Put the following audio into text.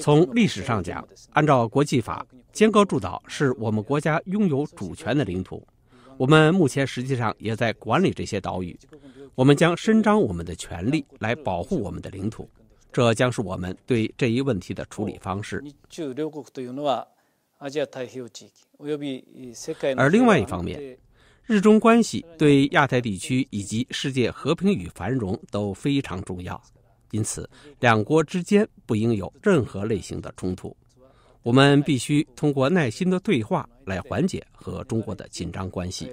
从历史上讲，按照国际法，尖阁诸岛是我们国家拥有主权的领土。我们目前实际上也在管理这些岛屿。我们将伸张我们的权利来保护我们的领土，这将是我们对这一问题的处理方式。而另外一方面，日中关系对亚太地区以及世界和平与繁荣都非常重要，因此两国之间不应有任何类型的冲突。我们必须通过耐心的对话来缓解和中国的紧张关系。